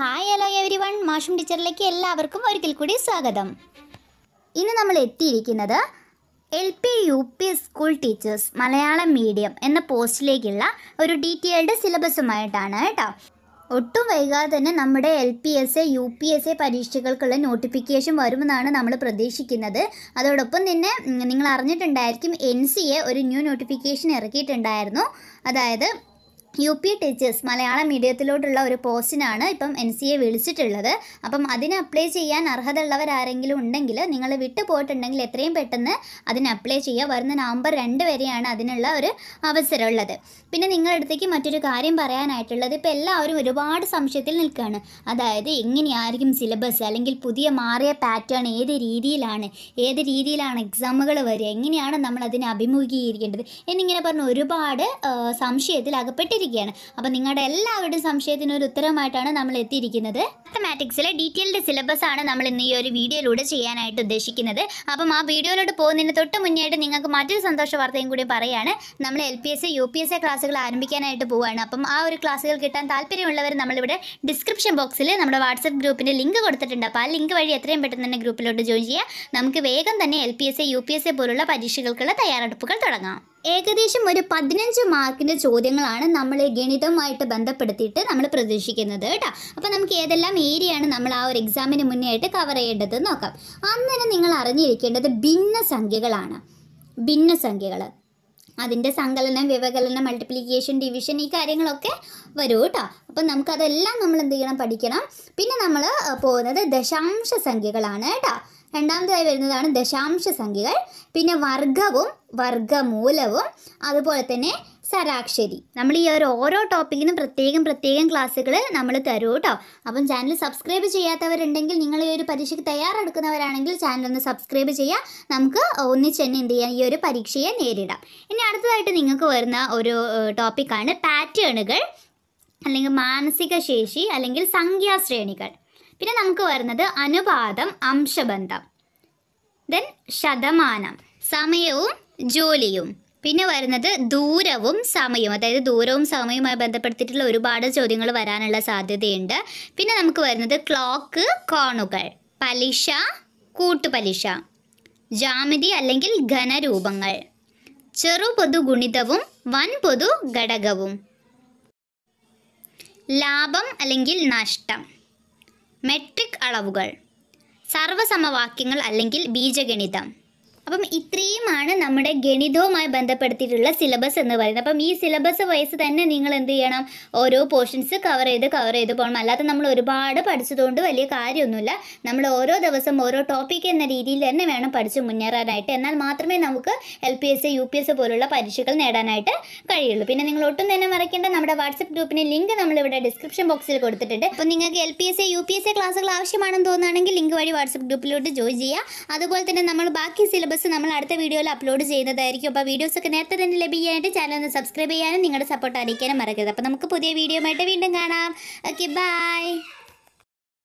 hi hello every one മാഷും ടീച്ചറിലേക്ക് എല്ലാവർക്കും ഒരിക്കൽ കൂടി സ്വാഗതം ഇന്ന് നമ്മൾ എത്തിയിരിക്കുന്നത് L P U P school teachers Malayalam medium എന്ന പോസ്റ്റിലേക്കുള്ള ഒരു ഡീറ്റെയിൽഡ് സിലബസുമായിട്ടാണ് കേട്ടോ ഒട്ടും വൈകാതെ തന്നെ നമ്മുടെ L P S A U P S A പരീക്ഷകൾക്കുള്ള നോട്ടിഫിക്കേഷൻ വരുമെന്നാണ് നമ്മൾ പ്രതീക്ഷിക്കുന്നത് അതോടൊപ്പം തന്നെ നിങ്ങൾ അറിഞ്ഞിട്ടുണ്ടായിരിക്കും എൻ സി എ ഒരു ന്യൂ നോട്ടിഫിക്കേഷൻ ഇറക്കിയിട്ടുണ്ടായിരുന്നു അതായത് യു പി ടീച്ചേഴ്സ് മലയാള മീഡിയത്തിലോട്ടുള്ള ഒരു പോസ്റ്റിനാണ് ഇപ്പം എൻ സി എ വിളിച്ചിട്ടുള്ളത് അപ്പം അതിന് അപ്ലൈ ചെയ്യാൻ അർഹതയുള്ളവരാരെങ്കിലും ഉണ്ടെങ്കിൽ നിങ്ങൾ വിട്ടു പോയിട്ടുണ്ടെങ്കിൽ എത്രയും പെട്ടെന്ന് അതിന് അപ്ലൈ ചെയ്യുക വരുന്ന നവംബർ രണ്ട് വരെയാണ് അതിനുള്ള ഒരു അവസരമുള്ളത് പിന്നെ നിങ്ങളുടെ അടുത്തേക്ക് മറ്റൊരു കാര്യം പറയാനായിട്ടുള്ളത് ഇപ്പോൾ എല്ലാവരും ഒരുപാട് സംശയത്തിൽ നിൽക്കുകയാണ് അതായത് എങ്ങനെയായിരിക്കും സിലബസ് അല്ലെങ്കിൽ പുതിയ മാറിയ പാറ്റേൺ ഏത് രീതിയിലാണ് ഏത് രീതിയിലാണ് എക്സാമുകൾ വരിക എങ്ങനെയാണ് നമ്മൾ അതിനെ അഭിമുഖീകരിക്കേണ്ടത് എന്നിങ്ങനെ പറഞ്ഞ് ഒരുപാട് സംശയത്തിൽ അകപ്പെട്ടി എത്തിയിരിക്കുകയാണ് അപ്പോൾ നിങ്ങളുടെ എല്ലാവരുടെയും സംശയത്തിന് ഒരു ഉത്തരമായിട്ടാണ് നമ്മൾ എത്തിയിരിക്കുന്നത് മാത്തമാറ്റിക്സിലെ ഡീറ്റെയിൽഡ് സിലബസ് ആണ് നമ്മൾ ഇന്ന് ഈ ഒരു വീഡിയോയിലൂടെ ചെയ്യാനായിട്ട് ഉദ്ദേശിക്കുന്നത് അപ്പം ആ വീഡിയോയിലോട്ട് പോകുന്നതിന് തൊട്ട് മുന്നേയായിട്ട് നിങ്ങൾക്ക് മറ്റൊരു സന്തോഷ വാർത്തയും കൂടി പറയുകയാണ് നമ്മൾ L P S U P S A ക്ലാസ്സുകൾ ആരംഭിക്കാനായിട്ട് പോവുകയാണ് അപ്പം ആ ഒരു ക്ലാസ്സുകൾ കിട്ടാൻ താല്പര്യമുള്ളവർ നമ്മളിവിടെ ഡിസ്ക്രിപ്ഷൻ ബോക്സിൽ നമ്മുടെ വാട്സപ്പ് ഗ്രൂപ്പിൻ്റെ ലിങ്ക് കൊടുത്തിട്ടുണ്ട് അപ്പോൾ ആ ലിങ്ക് വഴി എത്രയും പെട്ടെന്ന് തന്നെ ഗ്രൂപ്പിലോട്ട് ജോയിൻ ചെയ്യുക നമുക്ക് വേഗം തന്നെ L P S A U P S A പോലുള്ള പരീക്ഷകൾക്കുള്ള തയ്യാറെടുപ്പുകൾ തുടങ്ങാം ഏകദേശം ഒരു പതിനഞ്ച് മാർക്കിൻ്റെ ചോദ്യങ്ങളാണ് നമ്മൾ ഗണിതവുമായിട്ട് ബന്ധപ്പെടുത്തിയിട്ട് നമ്മൾ പ്രതീക്ഷിക്കുന്നത് കേട്ടോ അപ്പോൾ നമുക്ക് ഏതെല്ലാം ഏരിയയാണ് നമ്മൾ ആ ഒരു എക്സാമിന് മുന്നേ ആയിട്ട് കവർ ചെയ്യേണ്ടത് നോക്കാം അന്നേരം നിങ്ങൾ അറിഞ്ഞിരിക്കേണ്ടത് ഭിന്ന സംഖ്യകളാണ് ഭിന്ന സംഖ്യകൾ അതിൻ്റെ സങ്കലനം വ്യവകലനം മൾട്ടിപ്ലിക്കേഷൻ ഡിവിഷൻ ഈ കാര്യങ്ങളൊക്കെ വരും കേട്ടോ അപ്പം നമുക്കതെല്ലാം നമ്മൾ എന്ത് ചെയ്യണം പഠിക്കണം പിന്നെ നമ്മൾ പോകുന്നത് ദശാംശ സംഖ്യകളാണ് കേട്ടോ രണ്ടാമതായി വരുന്നതാണ് ദശാംശ സംഖ്യകൾ പിന്നെ വർഗവും വർഗമൂലവും അതുപോലെ തന്നെ ശരാക്ഷരി നമ്മൾ ഈ ഒരു ഓരോ ടോപ്പിക്കിനും പ്രത്യേകം പ്രത്യേകം ക്ലാസ്സുകൾ നമ്മൾ തരും കേട്ടോ അപ്പം ചാനൽ സബ്സ്ക്രൈബ് ചെയ്യാത്തവരുണ്ടെങ്കിൽ നിങ്ങൾ ഈ ഒരു പരീക്ഷയ്ക്ക് തയ്യാറെടുക്കുന്നവരാണെങ്കിൽ ചാനൽ ഒന്ന് സബ്സ്ക്രൈബ് ചെയ്യാം നമുക്ക് ഒന്നിച്ച് തന്നെ എന്ത് ചെയ്യാം ഈ ഒരു പരീക്ഷയെ നേരിടാം ഇനി അടുത്തതായിട്ട് നിങ്ങൾക്ക് വരുന്ന ഒരു ടോപ്പിക്കാണ് പാറ്റേണുകൾ അല്ലെങ്കിൽ മാനസിക ശേഷി അല്ലെങ്കിൽ സംഖ്യാശ്രേണികൾ പിന്നെ നമുക്ക് വരുന്നത് അനുപാതം അംശബന്ധം ദെൻ ശതമാനം സമയവും ജോലിയും പിന്നെ വരുന്നത് ദൂരവും സമയവും അതായത് ദൂരവും സമയവുമായി ബന്ധപ്പെടുത്തിയിട്ടുള്ള ഒരുപാട് ചോദ്യങ്ങൾ വരാനുള്ള സാധ്യതയുണ്ട് പിന്നെ നമുക്ക് വരുന്നത് ക്ലോക്ക് കോണുകൾ പലിശ കൂട്ടുപലിശ ജാമിതി അല്ലെങ്കിൽ ഘനരൂപങ്ങൾ ചെറു പൊതു ഗുണിതവും വൻ പൊതു ഘടകവും ലാഭം അല്ലെങ്കിൽ നഷ്ടം മെട്രിക് അളവുകൾ സർവസമവാക്യങ്ങൾ അല്ലെങ്കിൽ ബീജഗണിതം അപ്പം ഇത്രയുമാണ് നമ്മുടെ ഗണിതവുമായി ബന്ധപ്പെടുത്തിയിട്ടുള്ള സിലബസ് എന്ന് പറയുന്നത് അപ്പം ഈ സിലബസ് വൈസ് തന്നെ നിങ്ങൾ എന്ത് ചെയ്യണം ഓരോ പോർഷൻസ് കവർ ചെയ്ത് കവർ ചെയ്ത് പോകണം അല്ലാതെ നമ്മൾ ഒരുപാട് പഠിച്ചതുകൊണ്ട് വലിയ കാര്യമൊന്നുമില്ല നമ്മൾ ഓരോ ദിവസം ഓരോ ടോപ്പിക് എന്ന രീതിയിൽ തന്നെ വേണം പഠിച്ച് മുന്നേറാനായിട്ട് എന്നാൽ മാത്രമേ നമുക്ക് L P S U P S പോലുള്ള പരീക്ഷകൾ നേടാനായിട്ട് കഴിയുള്ളൂ പിന്നെ നിങ്ങൾ ഒട്ടും തന്നെ മറക്കേണ്ട നമ്മുടെ വാട്സപ്പ് ഗ്രൂപ്പിന് ലിങ്ക് നമ്മളിവിടെ ഡിസ്ക്രിപ്ഷൻ ബോക്സിൽ കൊടുത്തിട്ടുണ്ട് അപ്പോൾ നിങ്ങൾക്ക് L P S U P S ക്ലാസ്സുകൾ ആവശ്യമാണെന്ന് തോന്നുകയാണെങ്കിൽ ലിങ്ക് വഴി വാട്സപ്പ് ഗ്രൂപ്പിലോട്ട് ജോയിൻ ചെയ്യുക അതുപോലെ തന്നെ നമ്മൾ ബാക്കി സിലബസ് വീഡിയോസ് നമ്മൾ അടുത്ത വീഡിയോയിൽ അപ്ലോഡ് ചെയ്യുന്നതായിരിക്കും അപ്പോൾ വീഡിയോസൊക്കെ നേരത്തെ തന്നെ ലഭിക്കാനായിട്ട് ചാനൽ ഒന്ന് സബ്സ്ക്രൈബ് ചെയ്യാനും നിങ്ങളുടെ സപ്പോർട്ട് അറിയിക്കാനും മറക്കരുത് അപ്പോൾ നമുക്ക് പുതിയ വീഡിയോ വീണ്ടും കാണാം ഓക്കെ ബായ്